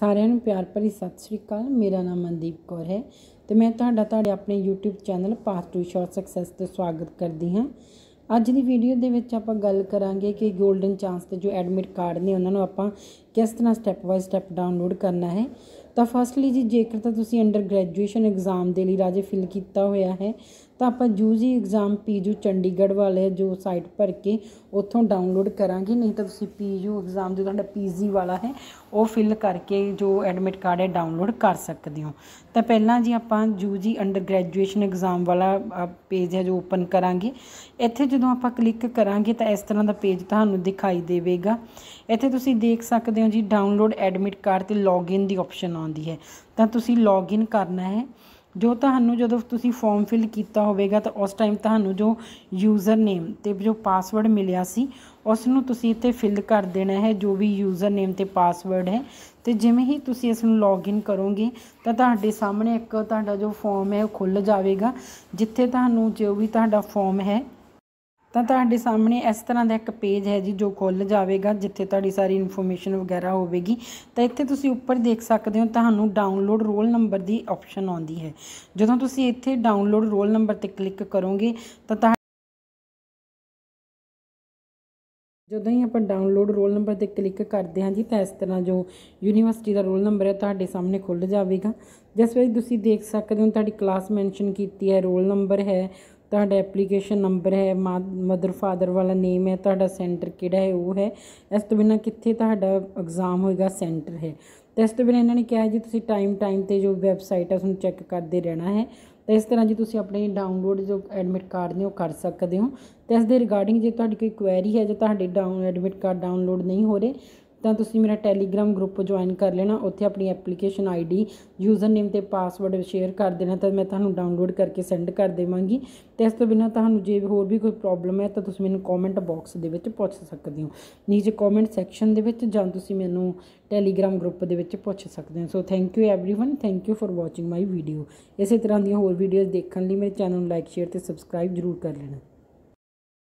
ਸਾਰਿਆਂ ਨੂੰ ਪਿਆਰ ਭਰੀ ਸਤਿ ਸ੍ਰੀ ਅਕਾਲ ਮੇਰਾ ਨਾਮ ਮਨਦੀਪ ਕੌਰ ਹੈ ਤੇ ਮੈਂ ਤੁਹਾਡਾ ਤੁਹਾਡੇ ਆਪਣੇ YouTube channel path to sure success ਤੇ ਸਵਾਗਤ ਕਰਦੀ ਹਾਂ ਅੱਜ ਦੀ ਵੀਡੀਓ ਦੇ ਵਿੱਚ ਆਪਾਂ ਗੱਲ ਕਰਾਂਗੇ ਕਿ 골ਡਨ ਚਾਂਸ ਤੇ ਜੋ ਐਡਮਿਟ ਕਾਰਡ ਨੇ ਉਹਨਾਂ ਨੂੰ ਆਪਾਂ ਕਿਸ ਤਰ੍ਹਾਂ ਸਟੈਪ ਬਾਈ ਸਟੈਪ ਡਾਊਨਲੋਡ ਕਰਨਾ ਹੈ ਤਾਂ ਫਸਟਲੀ ਜੀ ਜੇਕਰ ਤਾਂ ਤੁਸੀਂ ਅੰਡਰ ਗ੍ਰੈਜੂਏਸ਼ਨ ਐਗਜ਼ਾਮ ਦੇ ਲਈ ਰਾਜੇ ਫਿਲ ਕੀਤਾ ਹੋਇਆ ਹੈ ਤਾਂ ਆਪਾਂ ਯੂਜੀ ਐਗਜ਼ਾਮ ਪੀਜੂ ਚੰਡੀਗੜ੍ਹ ਵਾਲੇ ਜੋ ਸਾਈਟ ਭਰ ਕੇ ਉੱਥੋਂ ਡਾਊਨਲੋਡ ਕਰਾਂਗੇ ਨਹੀਂ ਤਾਂ ਤੁਸੀਂ ਪੀਜੂ ਐਗਜ਼ਾਮ ਜੋ ਤੁਹਾਡਾ ਪੀਜੀ ਵਾਲਾ ਹੈ ਉਹ ਫਿਲ ਕਰਕੇ ਜੋ ਐਡਮਿਟ ਕਾਰਡ ਹੈ ਡਾਊਨਲੋਡ ਕਰ ਸਕਦੇ ਹੋ ਤਾਂ ਪਹਿਲਾਂ ਜੀ ਆਪਾਂ ਯੂਜੀ ਅੰਡਰ ਗ੍ਰੈਜੂਏਸ਼ਨ ਐਗਜ਼ਾਮ ਵਾਲਾ ਪੇਜ ਹੈ ਜੋ ਓਪਨ ਕਰਾਂਗੇ ਇੱਥੇ ਜਦੋਂ ਆਪਾਂ ਕਲਿੱਕ ਕਰਾਂਗੇ ਤਾਂ ਇਸ ਤਰ੍ਹਾਂ ਦਾ ਪੇਜ ਤੁਹਾਨੂੰ ਦਿਖਾਈ ਦੇਵੇਗਾ ਇੱਥੇ ਤੁਸੀਂ ਦੇਖ ਸਕਦੇ ਹੋ ਜੀ ਡਾਊਨਲੋਡ ਐਡਮਿਟ ਕਾਰਡ ਤੇ ਲੌਗਇਨ ਦੀ ਆਪਸ਼ਨ ਆਉਂਦੀ ਹੈ ਤਾਂ ਤੁਸੀਂ ਲੌਗਇਨ ਕਰਨਾ ਹੈ ਜੋ ਤੁਹਾਨੂੰ ਜਦੋਂ ਤੁਸੀਂ ਫਾਰਮ ਫਿਲ ਕੀਤਾ ਹੋਵੇਗਾ ਤਾਂ ਉਸ ਟਾਈਮ ਤੁਹਾਨੂੰ ਜੋ ਯੂਜ਼ਰ ਨੇਮ ਤੇ ਜੋ ਪਾਸਵਰਡ ਮਿਲਿਆ ਸੀ ਉਸ ਨੂੰ ਤੁਸੀਂ ਇੱਥੇ ਫਿਲ ਕਰ ਦੇਣਾ ਹੈ ਜੋ ਵੀ ਯੂਜ਼ਰ ਨੇਮ ਤੇ ਪਾਸਵਰਡ ਹੈ ਤੇ ਜਿਵੇਂ ਹੀ ਤੁਸੀਂ ਇਸ ਨੂੰ ਲੌਗਇਨ ਕਰੋਗੇ ਤਾਂ ਤੁਹਾਡੇ ਸਾਹਮਣੇ ਇੱਕ ਤੁਹਾਡਾ ਜੋ ਫਾਰਮ ਹੈ ਉਹ ਖੁੱਲ ਜਾਵੇਗਾ ਜਿੱਥੇ ਤੁਹਾਨੂੰ ਜੋ ਵੀ ਤੁਹਾਡਾ ਫਾਰਮ ਹੈ ਤਾਂ ਤੁਹਾਡੇ ਸਾਹਮਣੇ ਇਸ ਤਰ੍ਹਾਂ ਦਾ ਇੱਕ ਪੇਜ ਹੈ ਜੀ ਜੋ ਖੁੱਲ ਜਾਵੇਗਾ ਜਿੱਥੇ ਤੁਹਾਡੀ ਸਾਰੀ ਇਨਫੋਰਮੇਸ਼ਨ ਵਗੈਰਾ ਹੋਵੇਗੀ ਤਾਂ ਇੱਥੇ ਤੁਸੀਂ ਉੱਪਰ ਦੇਖ ਸਕਦੇ ਹੋ ਤੁਹਾਨੂੰ ਡਾਊਨਲੋਡ ਰੋਲ ਨੰਬਰ ਦੀ ਆਪਸ਼ਨ ਆਉਂਦੀ ਹੈ ਜਦੋਂ ਤੁਸੀਂ ਇੱਥੇ ਡਾਊਨਲੋਡ ਰੋਲ ਨੰਬਰ ਤੇ ਕਲਿੱਕ ਕਰੋਗੇ ਤਾਂ ਜਦੋਂ ਹੀ ਆਪਾਂ ਡਾਊਨਲੋਡ ਰੋਲ ਨੰਬਰ ਤੇ ਕਲਿੱਕ ਕਰਦੇ ਹਾਂ ਜੀ ਤਾਂ ਇਸ ਤਰ੍ਹਾਂ ਜੋ ਯੂਨੀਵਰਸਿਟੀ ਦਾ ਰੋਲ ਨੰਬਰ ਹੈ ਤੁਹਾਡੇ ਸਾਹਮਣੇ ਖੁੱਲ ਜਾਵੇਗਾ ਜਿਸ ਵਿੱਚ ਤੁਸੀਂ ਦੇਖ ਸਕਦੇ ਹੋ ਤੁਹਾਡੀ ਕਲਾਸ ਮੈਂਸ਼ਨ ਕੀਤੀ ਹੈ ਰੋਲ ਨੰਬਰ ਹੈ ਤੁਹਾਡਾ ਐਪਲੀਕੇਸ਼ਨ ਨੰਬਰ ਹੈ ਮਦਰ ਫਾਦਰ ਵਾਲਾ ਨੇਮ ਹੈ ਤੁਹਾਡਾ ਸੈਂਟਰ ਕਿਹੜਾ ਹੈ ਉਹ ਹੈ ਇਸ ਤੋਂ ਬਿਨਾ ਕਿੱਥੇ ਤੁਹਾਡਾ ਐਗਜ਼ਾਮ ਹੋਏਗਾ ਸੈਂਟਰ ਹੈ ਤੇ ਇਸ ਤੋਂ ਬਿਨਾ ਇਹਨਾਂ ਨੇ ਕਿਹਾ ਜੀ ਤੁਸੀਂ ਟਾਈਮ ਟਾਈਮ ਤੇ ਜੋ ਵੈਬਸਾਈਟ ਹੈ ਉਸ ਨੂੰ ਚੈੱਕ ਕਰਦੇ ਰਹਿਣਾ ਹੈ ਤਾਂ ਇਸ ਤਰ੍ਹਾਂ ਜੀ ਤੁਸੀਂ ਆਪਣੇ ਡਾਊਨਲੋਡ ਜੋ ਐਡਮਿਟ ਕਾਰਡ ਨੇ ਉਹ ਕਰ ਸਕਦੇ ਹੋ ਤੇ ਇਸ ਦੇ ਰਿਗਾਰਡਿੰਗ ਜੇ ਤੁਹਾਡੀ ਕੋਈ ਕੁਐਰੀ ਹੈ ਜਾਂ ਤੁਹਾਡੇ ਡਾਊਨ ਐਡਮਿਟ ਕਾਰਡ ਡਾਊਨਲੋਡ ਨਹੀਂ ਹੋ ਰਹੇ ਤਾਂ ਤੁਸੀਂ ਮੇਰਾ ਟੈਲੀਗ੍ਰਾਮ ਗਰੁੱਪ ਜੁਆਇਨ ਕਰ ਲੈਣਾ ਉੱਥੇ ਆਪਣੀ ਐਪਲੀਕੇਸ਼ਨ ਆਈਡੀ ਯੂਜ਼ਰ ਨੇਮ ਤੇ ਪਾਸਵਰਡ ਸ਼ੇਅਰ ਕਰ ਦੇਣਾ ਤਾਂ ਮੈਂ ਤੁਹਾਨੂੰ ਡਾਊਨਲੋਡ ਕਰਕੇ ਸੈਂਡ ਕਰ ਦੇਵਾਂਗੀ ਤੇ ਇਸ ਤੋਂ ਬਿਨਾਂ ਤੁਹਾਨੂੰ ਜੇ ਹੋਰ ਵੀ ਕੋਈ ਪ੍ਰੋਬਲਮ ਹੈ ਤਾਂ ਤੁਸੀਂ ਮੈਨੂੰ ਕਮੈਂਟ ਬਾਕਸ ਦੇ ਵਿੱਚ ਪੁੱਛ ਸਕਦੇ ਹੋ ਨੀਚੇ ਕਮੈਂਟ ਸੈਕਸ਼ਨ ਦੇ ਵਿੱਚ ਜਾਂ ਤੁਸੀਂ ਮੈਨੂੰ ਟੈਲੀਗ੍ਰਾਮ ਗਰੁੱਪ ਦੇ ਵਿੱਚ ਪੁੱਛ ਸਕਦੇ ਹੋ so thank you everyone thank you for watching my video ਇਸੇ ਤਰ੍ਹਾਂ ਦੀਆਂ ਹੋਰ ਵੀਡੀਓਜ਼ ਦੇਖਣ ਲਈ ਮੇਰੇ ਚੈਨਲ ਨੂੰ ਲਾਈਕ ਸ਼ੇਅਰ ਤੇ ਸਬਸਕ੍ਰਾਈਬ ਜ਼ਰੂਰ ਕਰ ਲੈਣਾ